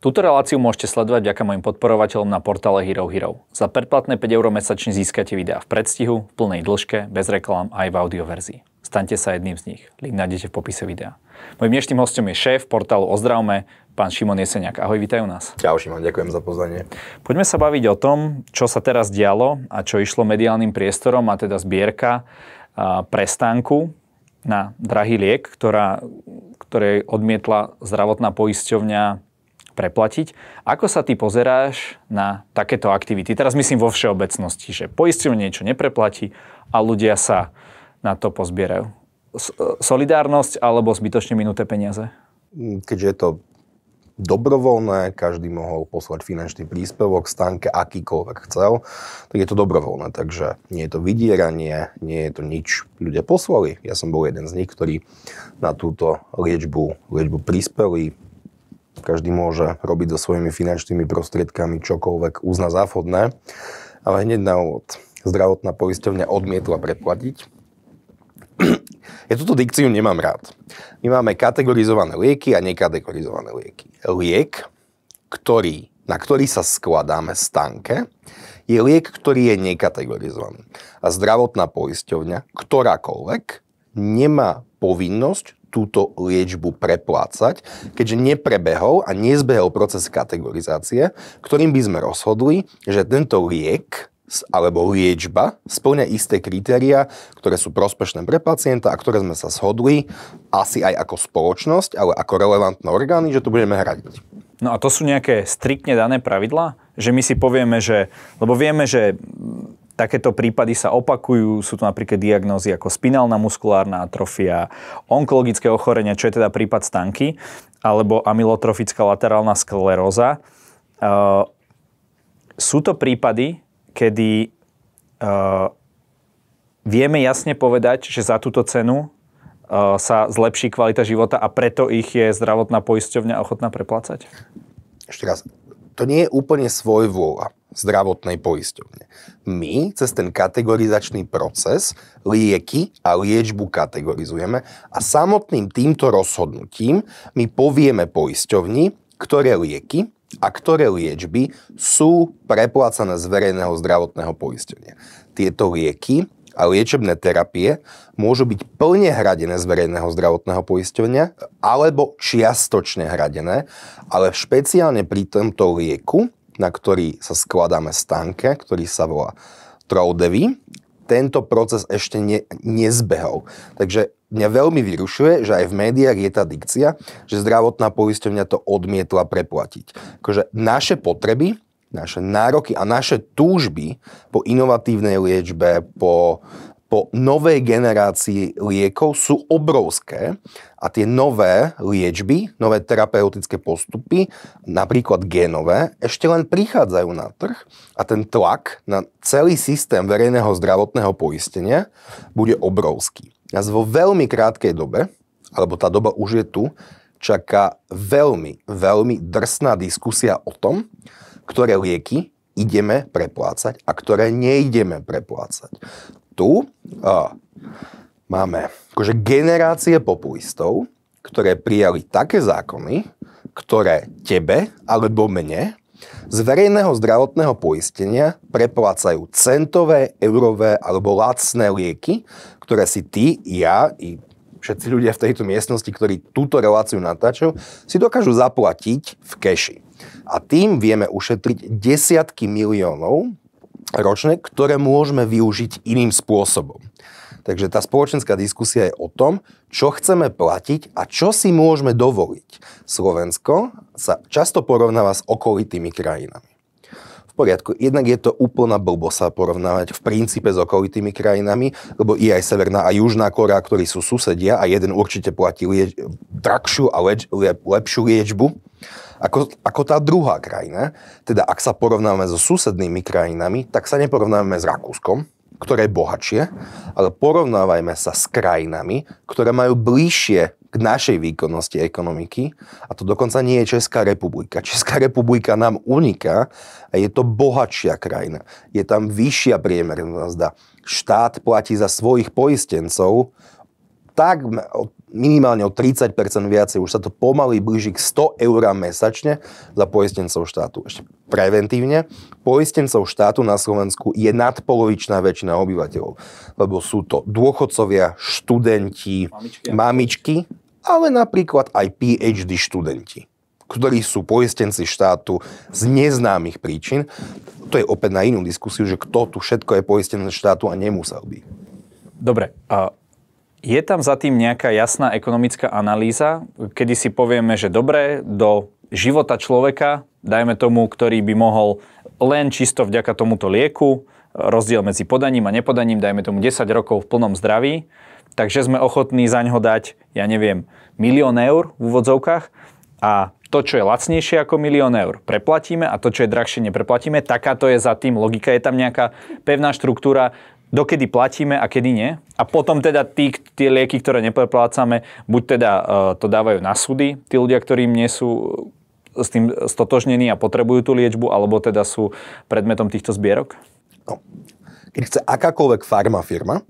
Túto reláciu môžete sledovať vďaka mojim podporovateľom na portále Hero Hero. Za predplatné 5 eur mesačne získate videá v predstihu, v plnej dĺžke, bez reklám aj v audioverzii. Staňte sa jedným z nich. Link nájdete v popise videa. Mojím dnešným hostom je šéf portálu Ozdravme, pán Šimon Jeseniak. Ahoj, vítajú nás. Čau Šimon, ďakujem za pozvanie. Poďme sa baviť o tom, čo sa teraz dialo a čo išlo mediálnym priestorom, a teda zbierka a prestánku na drahý liek, ktorá, ktoré odmietla zdravotná poisťovňa preplatiť. Ako sa ty pozeráš na takéto aktivity? Teraz myslím vo všeobecnosti, že poisťovne niečo nepreplatí a ľudia sa na to pozbierajú. E, solidárnosť alebo zbytočne minuté peniaze? Keďže je to dobrovoľné, každý mohol poslať finančný príspevok stanke akýkoľvek chcel, tak je to dobrovoľné. Takže nie je to vydieranie, nie je to nič. Ľudia poslali. Ja som bol jeden z nich, ktorí na túto liečbu, liečbu prispeli. Každý môže robiť so svojimi finančnými prostriedkami čokoľvek uzna záchodné, ale hneď na úvod zdravotná poisťovňa odmietla preplatiť. Ja túto dikciu nemám rád. My máme kategorizované lieky a nekategorizované lieky. Liek, ktorý, na ktorý sa skladáme stanke, je liek, ktorý je nekategorizovaný. A zdravotná poisťovňa, ktorákoľvek, nemá povinnosť túto liečbu preplácať, keďže neprebehol a nezbehol proces kategorizácie, ktorým by sme rozhodli, že tento liek alebo liečba splňa isté kritéria, ktoré sú prospešné pre pacienta a ktoré sme sa shodli asi aj ako spoločnosť, ale ako relevantné orgány, že to budeme hradiť. No a to sú nejaké striktne dané pravidlá, že my si povieme, že, lebo vieme, že Takéto prípady sa opakujú, sú tu napríklad diagnózy ako spinálna muskulárna atrofia, onkologické ochorenia, čo je teda prípad stanky, alebo amylotrofická laterálna skleróza. Uh, sú to prípady, kedy uh, vieme jasne povedať, že za túto cenu uh, sa zlepší kvalita života a preto ich je zdravotná poisťovňa ochotná preplácať? Ešte raz, to nie je úplne svoj vôľa zdravotnej poisťovne. My cez ten kategorizačný proces lieky a liečbu kategorizujeme a samotným týmto rozhodnutím my povieme poisťovni, ktoré lieky a ktoré liečby sú preplácané z verejného zdravotného poistenia. Tieto lieky a liečebné terapie môžu byť plne hradené z verejného zdravotného poisťovania alebo čiastočne hradené, ale špeciálne pri tomto lieku, na ktorý sa skladáme stánke, ktorý sa volá Troudevy, tento proces ešte ne, nezbehol. Takže mňa veľmi vyrušuje, že aj v médiách je tá dikcia, že zdravotná poisťovňa to odmietla preplatiť. Akože naše potreby naše nároky a naše túžby po inovatívnej liečbe, po, po novej generácii liekov sú obrovské a tie nové liečby, nové terapeutické postupy, napríklad génové, ešte len prichádzajú na trh a ten tlak na celý systém verejného zdravotného poistenia bude obrovský. Nás vo veľmi krátkej dobe, alebo tá doba už je tu, čaká veľmi, veľmi drsná diskusia o tom, ktoré lieky ideme preplácať a ktoré neideme preplácať. Tu a, máme akože generácie populistov, ktoré prijali také zákony, ktoré tebe alebo mne z verejného zdravotného poistenia preplácajú centové, eurové alebo lacné lieky, ktoré si ty, ja i všetci ľudia v tejto miestnosti, ktorí túto reláciu natáčajú, si dokážu zaplatiť v keši. A tým vieme ušetriť desiatky miliónov ročne, ktoré môžeme využiť iným spôsobom. Takže tá spoločenská diskusia je o tom, čo chceme platiť a čo si môžeme dovoliť. Slovensko sa často porovnáva s okolitými krajinami poriadku. Jednak je to úplná blbosa porovnávať v princípe s okolitými krajinami, lebo je aj Severná a Južná Korea, ktorí sú susedia a jeden určite platí lieč- drahšiu a leč- lep- lepšiu liečbu ako, ako tá druhá krajina. Teda ak sa porovnáme so susednými krajinami, tak sa neporovnáme s Rakúskom, ktoré je bohatšie, ale porovnávajme sa s krajinami, ktoré majú bližšie k našej výkonnosti ekonomiky a to dokonca nie je Česká republika. Česká republika nám uniká a je to bohatšia krajina. Je tam vyššia priemerná zda. Štát platí za svojich poistencov tak minimálne o 30% viacej, už sa to pomaly blíži k 100 eur mesačne za poistencov štátu. Ešte preventívne, poistencov štátu na Slovensku je nadpolovičná väčšina obyvateľov, lebo sú to dôchodcovia, študenti, mamičky, mamičky ale napríklad aj PhD študenti, ktorí sú poistenci štátu z neznámych príčin. To je opäť na inú diskusiu, že kto tu všetko je poistenec štátu a nemusel by. Dobre, a je tam za tým nejaká jasná ekonomická analýza, kedy si povieme, že dobre, do života človeka, dajme tomu, ktorý by mohol len čisto vďaka tomuto lieku, rozdiel medzi podaním a nepodaním, dajme tomu 10 rokov v plnom zdraví, Takže sme ochotní za ňo dať, ja neviem, milión eur v úvodzovkách a to, čo je lacnejšie ako milión eur, preplatíme a to, čo je drahšie, nepreplatíme. Takáto je za tým logika. Je tam nejaká pevná štruktúra, dokedy platíme a kedy nie. A potom teda tí, tie lieky, ktoré nepreplácame, buď teda uh, to dávajú na súdy, tí ľudia, ktorí nie sú s tým stotožnení a potrebujú tú liečbu, alebo teda sú predmetom týchto zbierok? No, keď chce akákoľvek firma,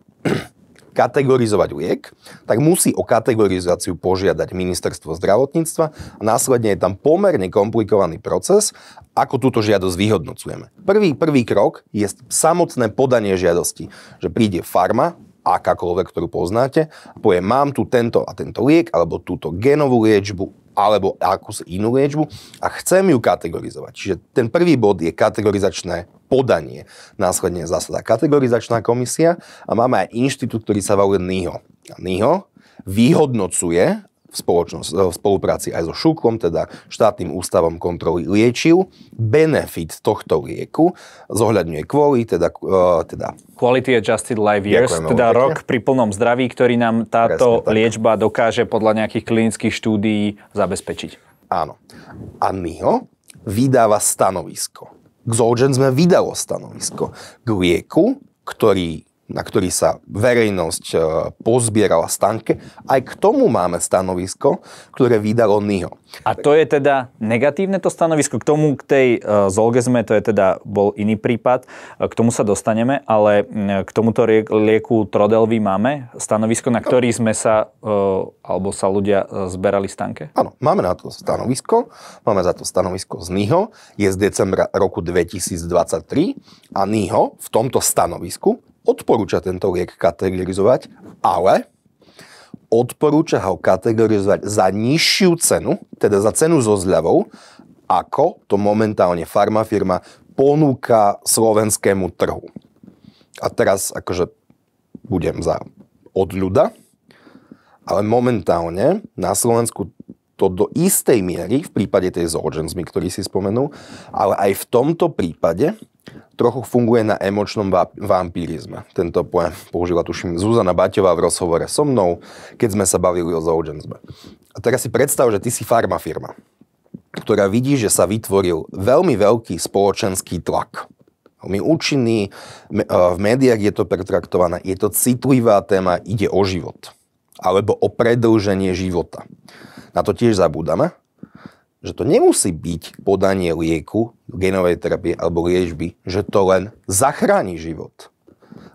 kategorizovať liek, tak musí o kategorizáciu požiadať ministerstvo zdravotníctva a následne je tam pomerne komplikovaný proces, ako túto žiadosť vyhodnocujeme. Prvý, prvý krok je samotné podanie žiadosti, že príde farma, akákoľvek, ktorú poznáte, povie, mám tu tento a tento liek, alebo túto genovú liečbu, alebo akúsi inú liečbu a chcem ju kategorizovať. Čiže ten prvý bod je kategorizačné podanie. Následne zasada kategorizačná komisia a máme aj inštitút, ktorý sa volá NIHO. NIHO vyhodnocuje v, e, v spolupráci aj so ŠUKom, teda štátnym ústavom kontroly liečiv. Benefit tohto lieku zohľadňuje kvôli teda... E, teda quality Adjusted Life Years, Ďakujem teda rok pri plnom zdraví, ktorý nám táto Presne, liečba tak. dokáže podľa nejakých klinických štúdií zabezpečiť. Áno. A NIHO vydáva stanovisko. K Zolgen sme vydalo stanovisko k lieku, ktorý na ktorý sa verejnosť e, pozbierala stanke. Aj k tomu máme stanovisko, ktoré vydalo NIHO. A to je teda negatívne to stanovisko? K tomu, k tej uh, Zolgezme, to je teda bol iný prípad, e, k tomu sa dostaneme, ale k tomuto lieku Trodelvy máme stanovisko, na ktorý no. sme sa, uh, alebo sa ľudia zberali stanke? Áno, máme na to stanovisko, máme za to stanovisko z NIHO, je z decembra roku 2023 a NIHO v tomto stanovisku odporúča tento liek kategorizovať, ale odporúča ho kategorizovať za nižšiu cenu, teda za cenu so zľavou, ako to momentálne farmafirma ponúka slovenskému trhu. A teraz akože budem za odľuda, ale momentálne na Slovensku to do istej miery, v prípade tej Zorgensmy, ktorý si spomenul, ale aj v tomto prípade trochu funguje na emočnom vampirizme. Tento pojem použila tuším Zuzana Baťová v rozhovore so mnou, keď sme sa bavili o Zorgensme. A teraz si predstav, že ty si farmafirma, ktorá vidí, že sa vytvoril veľmi veľký spoločenský tlak veľmi účinný, v médiách je to pretraktované, je to citlivá téma, ide o život alebo o predlženie života na to tiež zabúdame, že to nemusí byť podanie lieku, genovej terapie alebo liežby, že to len zachráni život.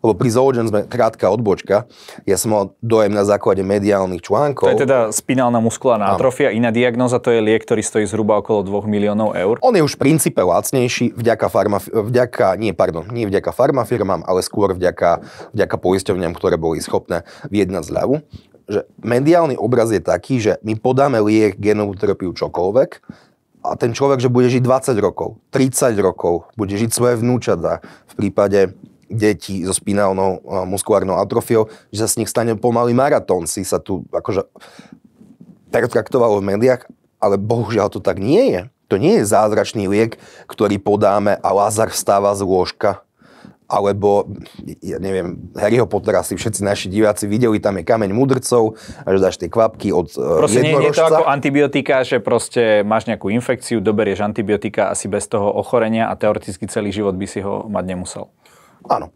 Lebo pri Zoogen sme krátka odbočka. Ja som mal dojem na základe mediálnych článkov. To je teda spinálna muskulárna atrofia. Iná diagnoza to je liek, ktorý stojí zhruba okolo 2 miliónov eur. On je už v princípe lacnejší vďaka, farma, vďaka nie, pardon, nie vďaka farmafirmám, ale skôr vďaka, vďaka poisťovňam, ktoré boli schopné vyjednať zľavu že mediálny obraz je taký, že my podáme liek, genovú terapiu, čokoľvek, a ten človek, že bude žiť 20 rokov, 30 rokov, bude žiť svoje vnúčata. V prípade detí so spinálnou muskulárnou atrofiou, že sa s nich stane pomalý maratón. Si sa tu akože pertraktovalo v médiách, ale bohužiaľ to tak nie je. To nie je zázračný liek, ktorý podáme a Lazar vstáva z lôžka alebo, ja neviem, Harryho Pottera si všetci naši diváci videli, tam je kameň mudrcov, že dáš tie kvapky od e, Proste nie, nie je to ako antibiotika, že proste máš nejakú infekciu, doberieš antibiotika asi bez toho ochorenia a teoreticky celý život by si ho mať nemusel. Áno.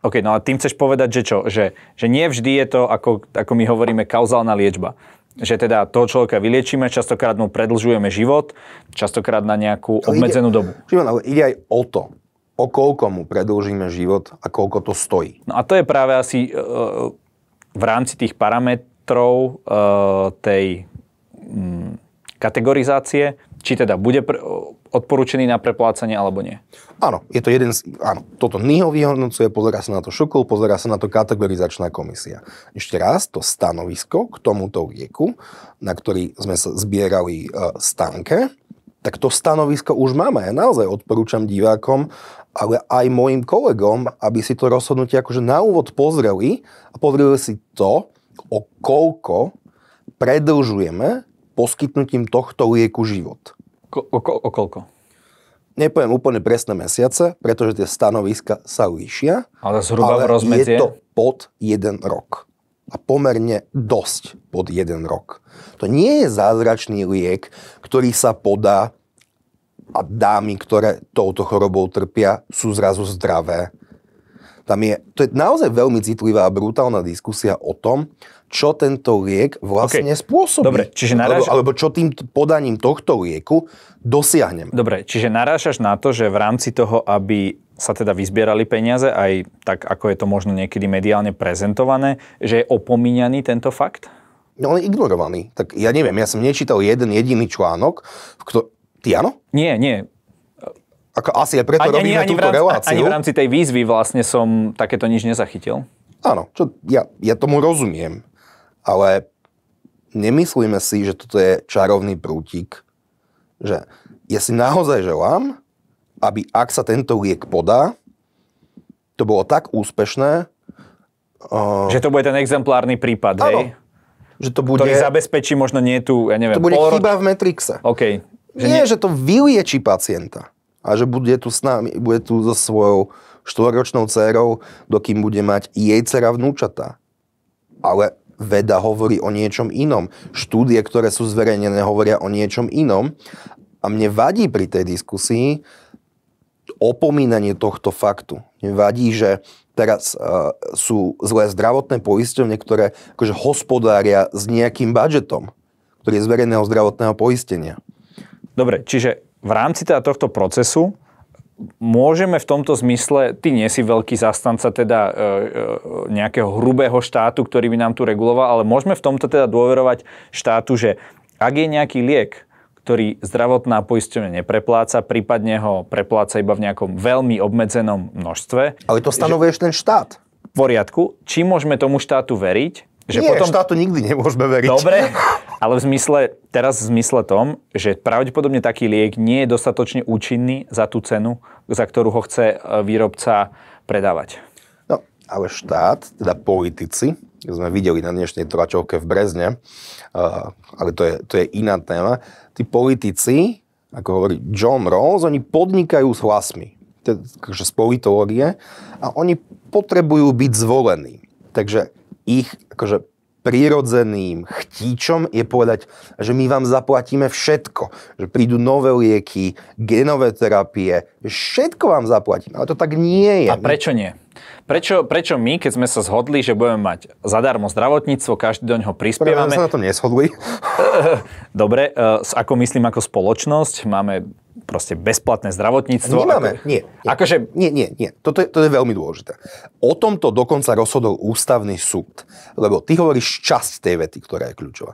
OK, no a tým chceš povedať, že čo? Že, že nie vždy je to, ako, ako my hovoríme, kauzálna liečba že teda toho človeka vyliečíme, častokrát mu predlžujeme život, častokrát na nejakú obmedzenú ide, dobu. ide aj o to, o koľko mu predlžíme život a koľko to stojí. No a to je práve asi e, e v rámci tých parametrov e, tej m, mm, kategorizácie, či teda bude odporúčený na preplácanie alebo nie. Áno, je to jeden z, áno, toto NIHO vyhodnocuje, pozera sa na to šokov, pozera sa na to kategorizačná komisia. Ešte raz, to stanovisko k tomuto lieku, na ktorý sme sa zbierali e, stanke, tak to stanovisko už máme. Ja naozaj odporúčam divákom, ale aj mojim kolegom, aby si to rozhodnutie akože na úvod pozreli a pozreli si to, o koľko predlžujeme poskytnutím tohto lieku život. Ko, o, o koľko? Nepoviem úplne presné mesiace, pretože tie stanoviska sa líšia. Ale zhruba ale v Je to pod jeden rok a pomerne dosť pod jeden rok. To nie je zázračný liek, ktorý sa podá a dámy, ktoré touto chorobou trpia, sú zrazu zdravé. Tam je, to je naozaj veľmi citlivá a brutálna diskusia o tom, čo tento liek vlastne okay. spôsobí. Dobre, čiže naráža... alebo, alebo čo tým podaním tohto lieku dosiahneme. Dobre, čiže narážaš na to, že v rámci toho, aby sa teda vyzbierali peniaze, aj tak, ako je to možno niekedy mediálne prezentované, že je opomíňaný tento fakt? No on je ignorovaný. Tak ja neviem, ja som nečítal jeden jediný článok, v kto... Ty áno? Nie, nie. Ako, asi aj preto ani, robíme ani, túto rámci, reláciu. Ani v rámci tej výzvy vlastne som takéto nič nezachytil. Áno, čo, ja, ja tomu rozumiem, ale nemyslíme si, že toto je čarovný prútik, že ja si naozaj želám, aby ak sa tento liek podá, to bolo tak úspešné, Uh, že to bude ten exemplárny prípad, áno, hej? Že to bude, ktorý zabezpečí možno nie tu, ja neviem, To bude polroč... chyba v Metrixe. Okay. Že nie, nie, že to vylieči pacienta. A že bude tu s nami, bude tu so svojou štvoročnou dcerou, dokým bude mať jej dcera vnúčata. Ale veda hovorí o niečom inom. Štúdie, ktoré sú zverejnené, hovoria o niečom inom. A mne vadí pri tej diskusii, opomínanie tohto faktu. Mne vadí, že teraz uh, sú zlé zdravotné poistenie, ktoré akože hospodária s nejakým budžetom, ktorý je z verejného zdravotného poistenia. Dobre, čiže v rámci teda tohto procesu môžeme v tomto zmysle, ty nie si veľký zastanca teda e, e, nejakého hrubého štátu, ktorý by nám tu reguloval, ale môžeme v tomto teda dôverovať štátu, že ak je nejaký liek, ktorý zdravotná poisťovňa neprepláca, prípadne ho prepláca iba v nejakom veľmi obmedzenom množstve. Ale to stanovuje že... ten štát. V poriadku. Či môžeme tomu štátu veriť? Že Nie, potom... štátu nikdy nemôžeme veriť. Dobre, ale v zmysle, teraz v zmysle tom, že pravdepodobne taký liek nie je dostatočne účinný za tú cenu, za ktorú ho chce e, výrobca predávať. No, ale štát, teda politici, sme videli na dnešnej tlačovke v Brezne, eh, ale to je, to je iná téma. Tí politici, ako hovorí John Rawls, oni podnikajú s hlasmi, takže z politológie, a oni potrebujú byť zvolení. Takže ich akože Prirodzeným chtíčom je povedať, že my vám zaplatíme všetko. Že prídu nové lieky, genové terapie, všetko vám zaplatíme. Ale to tak nie je. A prečo nie? Prečo, prečo my, keď sme sa zhodli, že budeme mať zadarmo zdravotníctvo, každý do neho prispievame... Prečo sa na to neshodli? Dobre, e, ako myslím, ako spoločnosť, máme proste bezplatné zdravotníctvo. Nemáme, ako... nie, nie. Akože... Nie, nie, nie. Toto je, toto je veľmi dôležité. O tomto dokonca rozhodol ústavný súd. Lebo ty hovoríš časť tej vety, ktorá je kľúčová.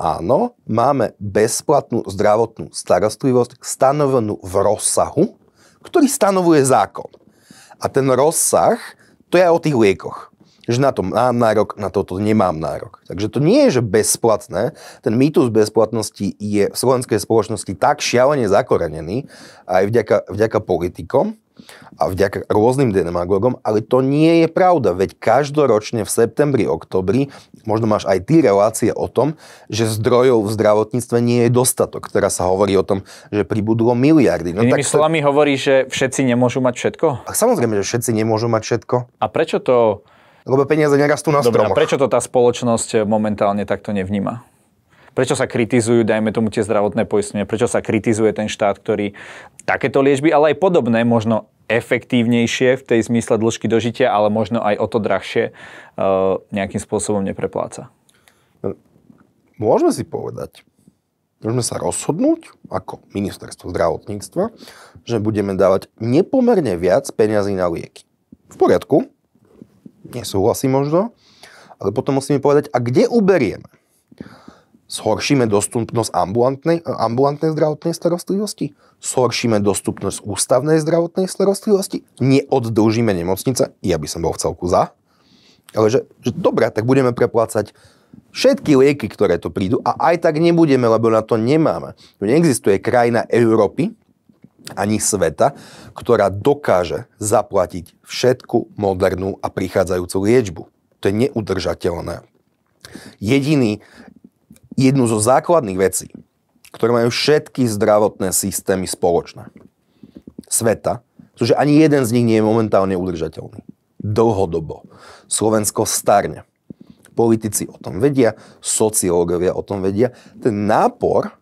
Áno, máme bezplatnú zdravotnú starostlivosť stanovenú v rozsahu, ktorý stanovuje zákon. A ten rozsah, to je aj o tých liekoch že na to mám nárok, na toto nemám nárok. Takže to nie je, že bezplatné. Ten mýtus bezplatnosti je v slovenskej spoločnosti tak šialene zakorenený aj vďaka, vďaka politikom, a vďaka rôznym demagogom, ale to nie je pravda, veď každoročne v septembri, oktobri, možno máš aj ty relácie o tom, že zdrojov v zdravotníctve nie je dostatok, ktorá teda sa hovorí o tom, že pribudlo miliardy. No, Inými slovami to... hovorí, že všetci nemôžu mať všetko? A samozrejme, že všetci nemôžu mať všetko. A prečo to lebo peniaze nerastú na Dobre, a prečo to tá spoločnosť momentálne takto nevníma? Prečo sa kritizujú, dajme tomu, tie zdravotné poistenie? Prečo sa kritizuje ten štát, ktorý takéto liečby, ale aj podobné, možno efektívnejšie v tej zmysle dĺžky dožitia, ale možno aj o to drahšie, uh, nejakým spôsobom neprepláca? No, môžeme si povedať, môžeme sa rozhodnúť ako ministerstvo zdravotníctva, že budeme dávať nepomerne viac peniazy na lieky. V poriadku, nesúhlasí možno, ale potom musíme povedať, a kde uberieme? Zhoršíme dostupnosť ambulantnej, eh, ambulantnej zdravotnej starostlivosti? Zhoršíme dostupnosť ústavnej zdravotnej starostlivosti? Neoddlžíme nemocnice? Ja by som bol v celku za. Ale že, že dobre, tak budeme preplácať všetky lieky, ktoré tu prídu a aj tak nebudeme, lebo na to nemáme. Tu neexistuje krajina Európy, ani sveta, ktorá dokáže zaplatiť všetku modernú a prichádzajúcu liečbu. To je neudržateľné. Jediný, jednu zo základných vecí, ktoré majú všetky zdravotné systémy spoločné sveta, že ani jeden z nich nie je momentálne udržateľný. Dlhodobo. Slovensko starne. Politici o tom vedia, sociológovia o tom vedia. Ten nápor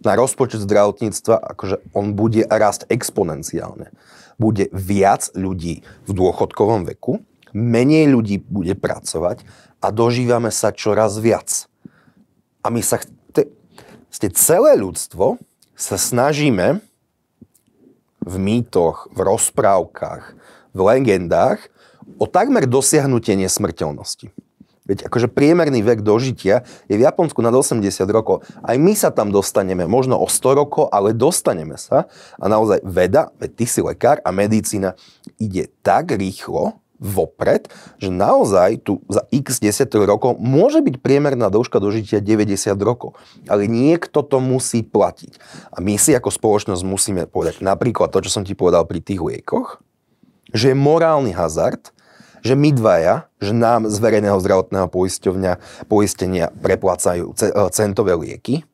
na rozpočet zdravotníctva, akože on bude rast exponenciálne. Bude viac ľudí v dôchodkovom veku, menej ľudí bude pracovať a dožívame sa čoraz viac. A my sa, te, ste celé ľudstvo sa snažíme v mýtoch, v rozprávkach, v legendách o takmer dosiahnutie nesmrteľnosti. Veď akože priemerný vek dožitia je v Japonsku nad 80 rokov. Aj my sa tam dostaneme, možno o 100 rokov, ale dostaneme sa. A naozaj veda, veď ty si lekár a medicína ide tak rýchlo, vopred, že naozaj tu za x 10 rokov môže byť priemerná dĺžka dožitia 90 rokov. Ale niekto to musí platiť. A my si ako spoločnosť musíme povedať napríklad to, čo som ti povedal pri tých liekoch, že je morálny hazard, že my dvaja, že nám z verejného zdravotného poisťovňa, poistenia preplácajú e, centové lieky,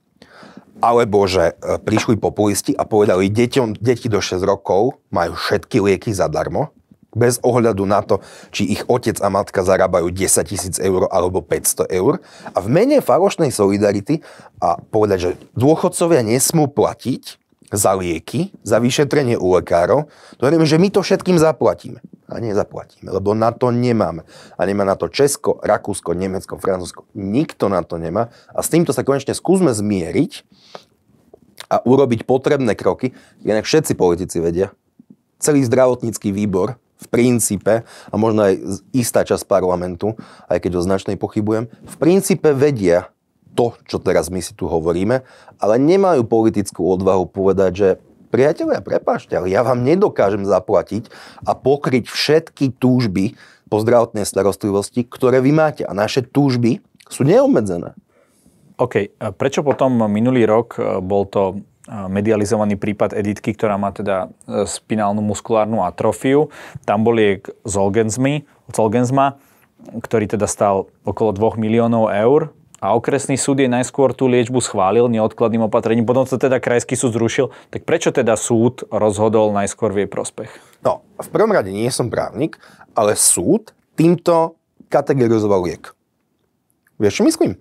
alebo že e, prišli populisti a povedali, deťom, deti do 6 rokov majú všetky lieky zadarmo, bez ohľadu na to, či ich otec a matka zarábajú 10 tisíc eur alebo 500 eur. A v mene falošnej solidarity a povedať, že dôchodcovia nesmú platiť, za lieky, za vyšetrenie u lekárov, to no hovoríme, že my to všetkým zaplatíme. A nezaplatíme, lebo na to nemáme. A nemá na to Česko, Rakúsko, Nemecko, Francúzsko. Nikto na to nemá. A s týmto sa konečne skúsme zmieriť a urobiť potrebné kroky. Jednak všetci politici vedia. Celý zdravotnícky výbor v princípe, a možno aj istá časť parlamentu, aj keď o značnej pochybujem, v princípe vedia, to, čo teraz my si tu hovoríme, ale nemajú politickú odvahu povedať, že priatelia, prepášte, ale ja vám nedokážem zaplatiť a pokryť všetky túžby po zdravotnej starostlivosti, ktoré vy máte. A naše túžby sú neobmedzené. OK, prečo potom minulý rok e, bol to e, medializovaný prípad Editky, ktorá má teda e, spinálnu muskulárnu atrofiu. Tam bol liek Zolgensma, ktorý teda stal okolo 2 miliónov eur a okresný súd je najskôr tú liečbu schválil neodkladným opatrením, potom sa teda krajský súd zrušil, tak prečo teda súd rozhodol najskôr v jej prospech? No, v prvom rade nie som právnik, ale súd týmto kategorizoval liek. Vieš, čo myslím?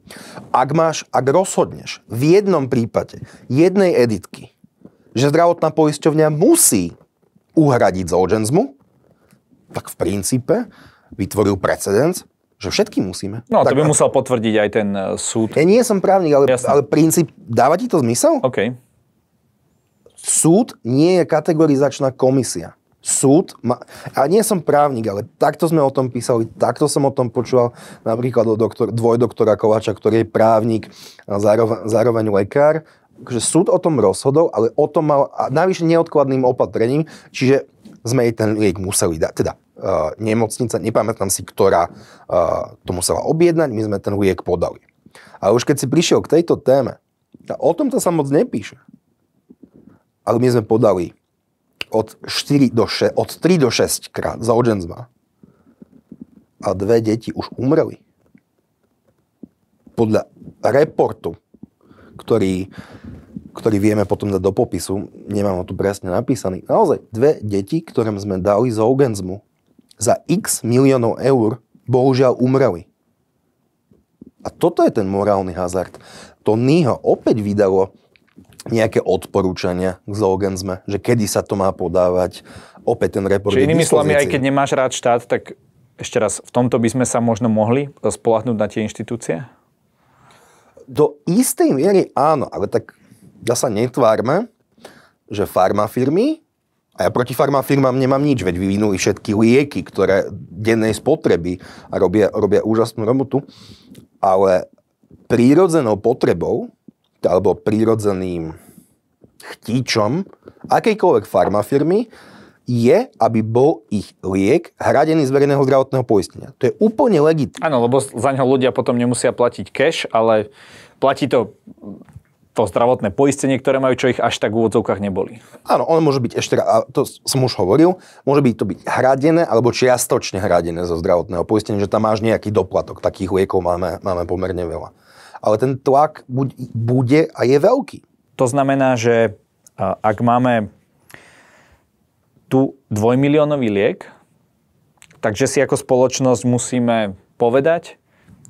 Ak máš, ak rozhodneš v jednom prípade jednej editky, že zdravotná poisťovňa musí uhradiť Zolgensmu, tak v princípe vytvoril precedens, že všetky musíme. No a tak, to by a... musel potvrdiť aj ten e, súd. Ja nie som právnik, ale, ale princíp, dáva ti to zmysel? OK. Súd nie je kategorizačná komisia. Súd má, a nie som právnik, ale takto sme o tom písali, takto som o tom počúval napríklad od doktor, dvojdoktora Kovača, ktorý je právnik, a zároveň, zároveň lekár, že súd o tom rozhodol, ale o tom mal, a neodkladným opatrením, čiže sme jej ten liek museli dať. Teda uh, nemocnica, nepamätám si, ktorá uh, to musela objednať, my sme ten liek podali. Ale už keď si prišiel k tejto téme, a o tom to sa moc nepíše, ale my sme podali od, 4 do 6, od 3 do 6 krát za odženzma a dve deti už umreli. Podľa reportu, ktorý ktorý vieme potom dať do popisu, nemám ho tu presne napísaný. Naozaj, dve deti, ktorým sme dali z Hougensmu za x miliónov eur, bohužiaľ umreli. A toto je ten morálny hazard. To Nýho opäť vydalo nejaké odporúčania k Zolgensme, že kedy sa to má podávať, opäť ten report. Čiže inými slovami, aj keď nemáš rád štát, tak ešte raz, v tomto by sme sa možno mohli spolahnúť na tie inštitúcie? Do istej miery áno, ale tak ja sa netvárme, že farmafirmy, a ja proti farmafirmám nemám nič, veď vyvinuli všetky lieky, ktoré dennej spotreby a robia, robia úžasnú robotu, ale prírodzenou potrebou alebo prírodzeným chtíčom akejkoľvek farmafirmy je, aby bol ich liek hradený z verejného zdravotného poistenia. To je úplne legitimné. Áno, lebo za ňo ľudia potom nemusia platiť cash, ale platí to to zdravotné poistenie, ktoré majú, čo ich až tak v úvodzovkách neboli. Áno, on môže byť ešte, a to som už hovoril, môže byť to byť hradené alebo čiastočne hradené zo zdravotného poistenia, že tam máš nejaký doplatok. Takých liekov máme, máme pomerne veľa. Ale ten tlak bude a je veľký. To znamená, že ak máme tu dvojmiliónový liek, takže si ako spoločnosť musíme povedať,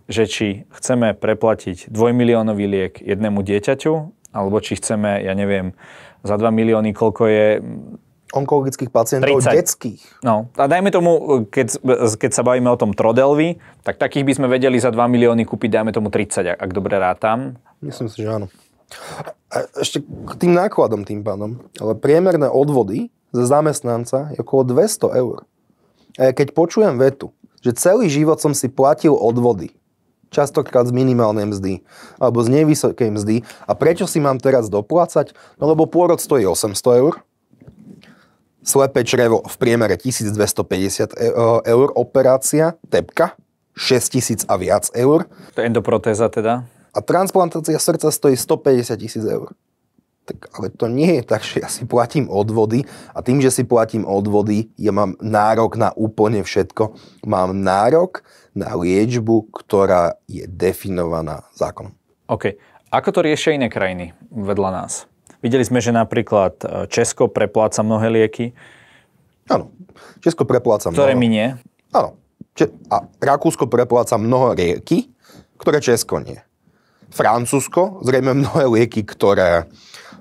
že či chceme preplatiť dvojmiliónový liek jednému dieťaťu, alebo či chceme, ja neviem, za 2 milióny, koľko je mm, onkologických pacientov 30. detských. No a dajme tomu, keď, keď sa bavíme o tom Trodelvi, tak takých by sme vedeli za 2 milióny kúpiť, dajme tomu 30, ak dobre rátam. Myslím si, že áno. A ešte k tým nákladom tým pádom, ale priemerné odvody za zamestnanca je okolo 200 eur. A keď počujem vetu, že celý život som si platil odvody, častokrát z minimálnej mzdy alebo z nevysokej mzdy. A prečo si mám teraz doplácať? No lebo pôrod stojí 800 eur, slepé črevo v priemere 1250 e, e, eur operácia, tepka 6000 a viac eur. To je endoprotéza teda? A transplantácia srdca stojí 150 tisíc eur. Tak, ale to nie je tak, že ja si platím odvody a tým, že si platím odvody, ja mám nárok na úplne všetko. Mám nárok na liečbu, ktorá je definovaná zákonom. OK. Ako to riešia iné krajiny vedľa nás? Videli sme, že napríklad e, Česko prepláca mnohé lieky. Áno. Česko prepláca mnohé. Ktoré my nie. Áno. A Rakúsko prepláca mnoho lieky, ktoré Česko nie. Francúzsko zrejme mnohé lieky, ktoré uh,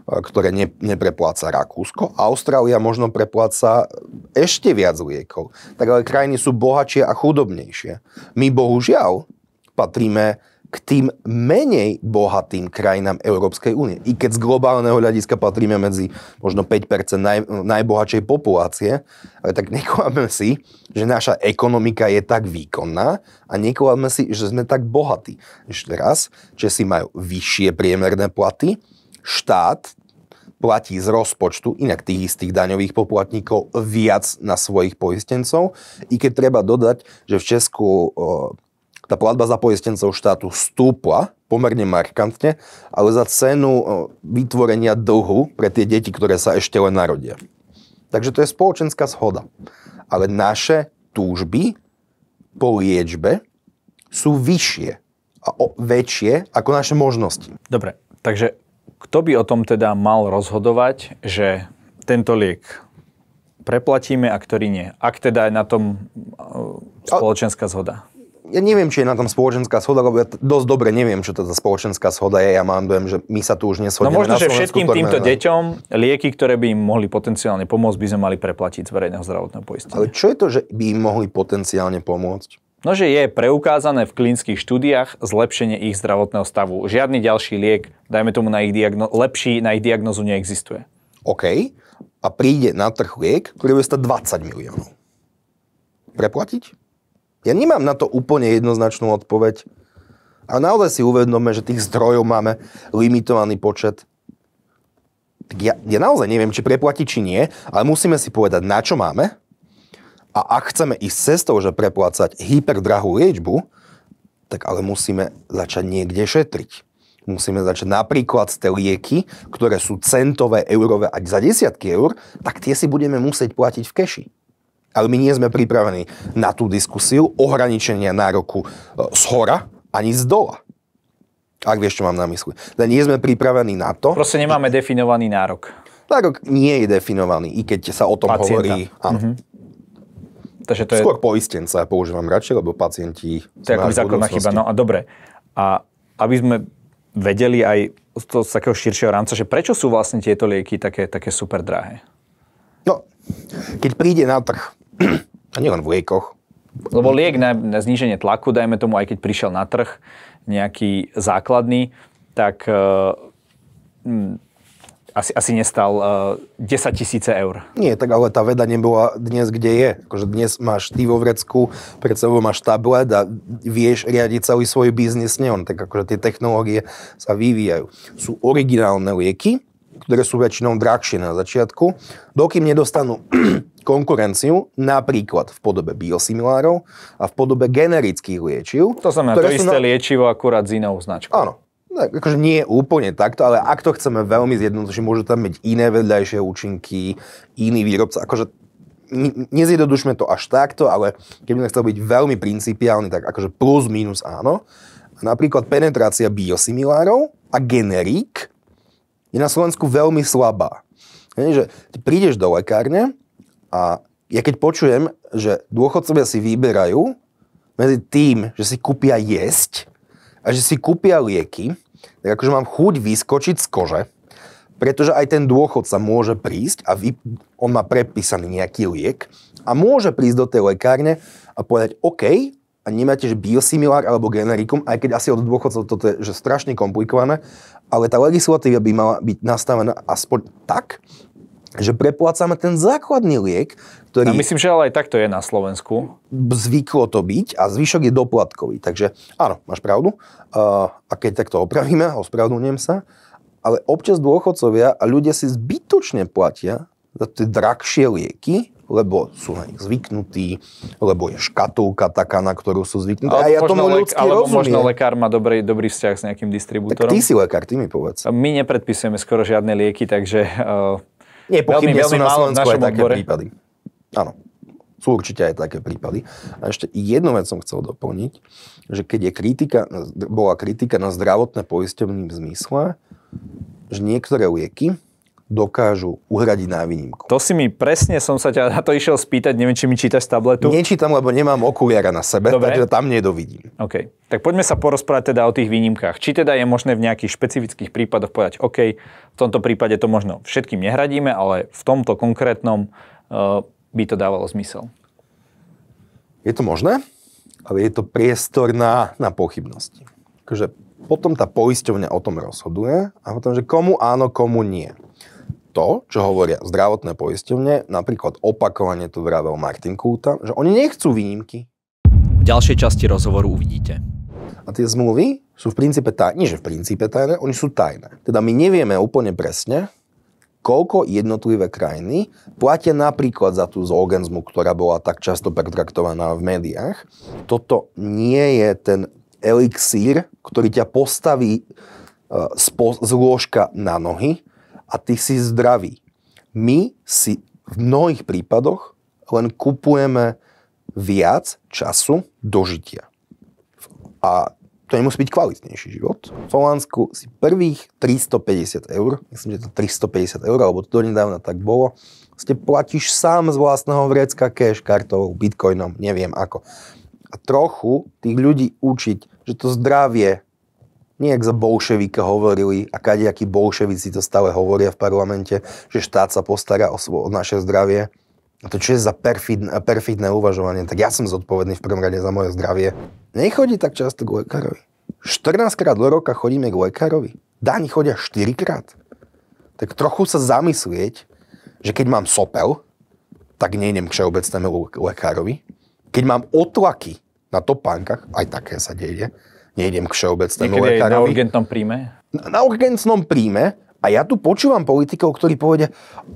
E, ktoré ne, neprepláca Rakúsko. Austrália možno prepláca ešte viac liekov. Tak ale krajiny sú bohatšie a chudobnejšie. My bohužiaľ patríme k tým menej bohatým krajinám Európskej únie. I keď z globálneho hľadiska patríme medzi možno 5% naj, najbohatšej populácie, ale tak nekoláme si, že naša ekonomika je tak výkonná a nekoláme si, že sme tak bohatí. Ešte raz, Česi majú vyššie priemerné platy, štát platí z rozpočtu inak tých istých daňových poplatníkov viac na svojich poistencov. I keď treba dodať, že v Česku e, tá platba za poistencov štátu stúpla pomerne markantne, ale za cenu e, vytvorenia dlhu pre tie deti, ktoré sa ešte len narodia. Takže to je spoločenská zhoda. Ale naše túžby po liečbe sú vyššie a väčšie ako naše možnosti. Dobre, takže kto by o tom teda mal rozhodovať, že tento liek preplatíme a ktorý nie? Ak teda je na tom e, spoločenská zhoda. Ja neviem, či je na tom spoločenská shoda, lebo ja dosť dobre neviem, čo to tá spoločenská shoda je. Ja mám dojem, že my sa tu už neshodneme. No možno, že všetkým ktoré... týmto deťom lieky, ktoré by im mohli potenciálne pomôcť, by sme mali preplatiť z verejného zdravotného poistenia. Ale čo je to, že by im mohli potenciálne pomôcť? No, že je preukázané v klinických štúdiách zlepšenie ich zdravotného stavu. Žiadny ďalší liek, dajme tomu na ich diagno- lepší, na ich diagnozu neexistuje. OK. A príde na trh liek, ktorý bude stať 20 miliónov. Preplatiť? Ja nemám na to úplne jednoznačnú odpoveď. A naozaj si uvedomme, že tých zdrojov máme limitovaný počet. Tak ja, ja naozaj neviem, či preplatiť, či nie, ale musíme si povedať, na čo máme a ak chceme ísť cestou, že preplácať hyperdrahú liečbu, tak ale musíme začať niekde šetriť. Musíme začať napríklad z tie lieky, ktoré sú centové, eurové, ať za desiatky eur, tak tie si budeme musieť platiť v keši. Ale my nie sme pripravení na tú diskusiu ohraničenia nároku e, z hora ani z dola. Ak vieš, čo mám na mysli. Teda nie sme pripravení na to. Proste nemáme definovaný nárok. Nárok nie je definovaný, i keď sa o tom Pacienta. hovorí. Áno. Mm-hmm. Takže to Skôr je... poistenca používam radšej, lebo pacienti... To je ako základná chyba, no a dobre. A aby sme vedeli aj z, toho, z takého širšieho rámca, že prečo sú vlastne tieto lieky také, také super drahé? No, keď príde na trh, a nielen v liekoch. Lebo liek na, na zníženie tlaku, dajme tomu, aj keď prišiel na trh nejaký základný, tak eh, asi, asi nestal uh, eh, 10 tisíce eur. Nie, tak ale tá veda nebola dnes, kde je. Akože dnes máš ty vo vrecku, pred sebou máš tablet a vieš riadiť celý svoj biznis neon. Tak akože tie technológie sa vyvíjajú. Sú originálne lieky, ktoré sú väčšinou drahšie na začiatku, dokým nedostanú konkurenciu, napríklad v podobe biosimilárov a v podobe generických liečiv. To znamená to isté na... liečivo akurát s inou značkou. Áno, No, akože nie úplne takto, ale ak to chceme veľmi zjednodušiť, môžu tam mať iné vedľajšie účinky, iný výrobca. Akože nezjednodušme to až takto, ale keby sme chcel byť veľmi principiálny, tak akože plus, minus áno. A napríklad penetrácia biosimilárov a generík je na Slovensku veľmi slabá. Je, že ty prídeš do lekárne a ja keď počujem, že dôchodcovia si vyberajú medzi tým, že si kúpia jesť a že si kúpia lieky, tak akože mám chuť vyskočiť z kože, pretože aj ten dôchod sa môže prísť a vy, on má prepísaný nejaký liek a môže prísť do tej lekárne a povedať OK, a nemáte, že biosimilár alebo generikum, aj keď asi od dôchodcov toto je že strašne komplikované, ale tá legislatíva by mala byť nastavená aspoň tak, že preplácame ten základný liek, ktorý... A myslím, že ale aj takto je na Slovensku. Zvyklo to byť a zvyšok je doplatkový. Takže áno, máš pravdu. A keď takto opravíme, ospravedlňujem sa, ale občas dôchodcovia a ľudia si zbytočne platia za tie drahšie lieky, lebo sú na nich zvyknutí, lebo je škatulka taká, na ktorú sú zvyknutí. Ale a ja tomu lek, alebo možno lekár má dobrý, dobrý vzťah s nejakým distribútorom. Tak ty si lekár, ty mi povedz. My nepredpisujeme skoro žiadne lieky, takže uh, Nepochybne veľmi, sú na Slovensku aj také odbore. prípady. Áno. Sú určite aj také prípady. A ešte jednu vec som chcel doplniť, že keď je kritika, bola kritika na zdravotné poisťovný v zmysle, že niektoré lieky dokážu uhradiť na výnimku. To si mi presne som sa ťa na to išiel spýtať, neviem, či mi čítaš tabletu. Nečítam, lebo nemám okuliara na sebe, Dobre. takže tam nedovidím. OK. Tak poďme sa porozprávať teda o tých výnimkách. Či teda je možné v nejakých špecifických prípadoch povedať, OK, v tomto prípade to možno všetkým nehradíme, ale v tomto konkrétnom uh, by to dávalo zmysel. Je to možné, ale je to priestor na, na pochybnosti. Takže potom tá poisťovňa o tom rozhoduje a potom, že komu áno, komu nie to, čo hovoria zdravotné poisťovne, napríklad opakovane to vravel Martin Kúta, že oni nechcú výnimky. V ďalšej časti rozhovoru uvidíte. A tie zmluvy sú v princípe tajné, nie že v princípe tajné, oni sú tajné. Teda my nevieme úplne presne, koľko jednotlivé krajiny platia napríklad za tú zoogenzmu, ktorá bola tak často pretraktovaná v médiách. Toto nie je ten elixír, ktorý ťa postaví e, z lôžka na nohy, a ty si zdravý. My si v mnohých prípadoch len kupujeme viac času dožitia. A to nemusí byť kvalitnejší život. V Holandsku si prvých 350 eur, myslím, že to 350 eur, alebo to nedávna tak bolo, ste platíš sám z vlastného vrecka cash, kartou, bitcoinom, neviem ako. A trochu tých ľudí učiť, že to zdravie nie, ak za bolševika hovorili a kadejakí bolševici to stále hovoria v parlamente, že štát sa postará o, svo- o naše zdravie. A to čo je za perfidné, perfidné uvažovanie? Tak ja som zodpovedný v prvom rade za moje zdravie. Nechodí tak často k lekárovi. 14 krát do roka chodíme k lekárovi. Dáni chodia 4 krát. Tak trochu sa zamyslieť, že keď mám sopel, tak nejdem k všeobecnému lekárovi. Keď mám otlaky na topánkach, aj také sa deje, nejdem k všeobecnému Niekedy lekárovi. na urgentnom príjme? Na, na urgentnom príjme. A ja tu počúvam politikov, ktorí povedia,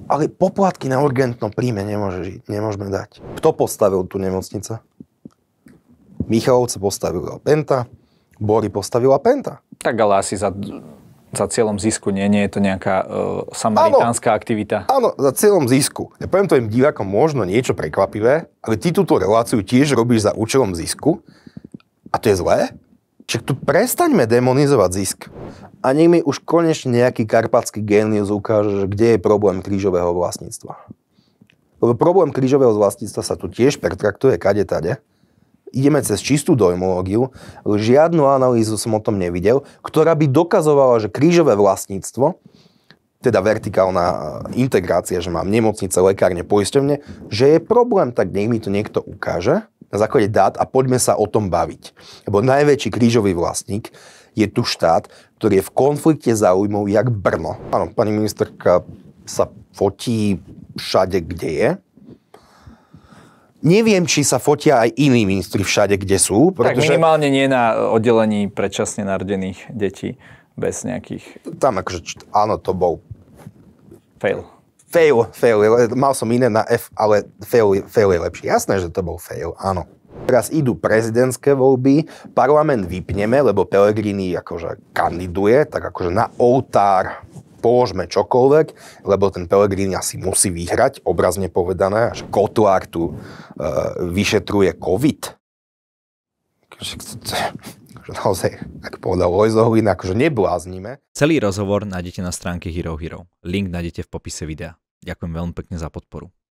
ale poplatky na urgentnom príjme nemôže žiť, nemôžeme dať. Kto postavil tú nemocnicu? Michalovce postavila Penta, Bory postavila Penta. Tak ale asi za, za cieľom zisku, nie? Nie je to nejaká uh, samaritánska áno, aktivita? Áno, za cieľom zisku. Ja poviem im divákom možno niečo prekvapivé, ale ty túto reláciu tiež robíš za účelom zisku a to je zlé? Čiže tu prestaňme demonizovať zisk. A nech mi už konečne nejaký karpatský génius ukáže, že kde je problém krížového vlastníctva. Lebo problém krížového vlastníctva sa tu tiež pertraktuje kade tade. Ideme cez čistú dojmológiu. Žiadnu analýzu som o tom nevidel, ktorá by dokazovala, že krížové vlastníctvo, teda vertikálna e, integrácia, že mám nemocnice, lekárne, poisťovne, že je problém, tak nech mi to niekto ukáže na základe dát a poďme sa o tom baviť. Lebo najväčší krížový vlastník je tu štát, ktorý je v konflikte záujmov jak Brno. Áno, pani ministerka sa fotí všade, kde je. Neviem, či sa fotia aj iní ministri všade, kde sú. Pretože... Tak minimálne nie na oddelení predčasne narodených detí bez nejakých... Tam akože, áno, to bol... Fail fail, fail, je, mal som iné na F, ale fail, fail je lepší. Jasné, že to bol fail, áno. Teraz idú prezidentské voľby, parlament vypneme, lebo Pellegrini akože kandiduje, tak akože na oltár položme čokoľvek, lebo ten Pellegrini asi musí vyhrať, obrazne povedané, až Kotuár tu e, vyšetruje COVID. Akože že akože naozaj, ak povedal Lojzo Hlina, akože nebláznime. Celý rozhovor nájdete na stránke Hero Hero. Link nájdete v popise videa. Ďakujem veľmi pekne za podporu.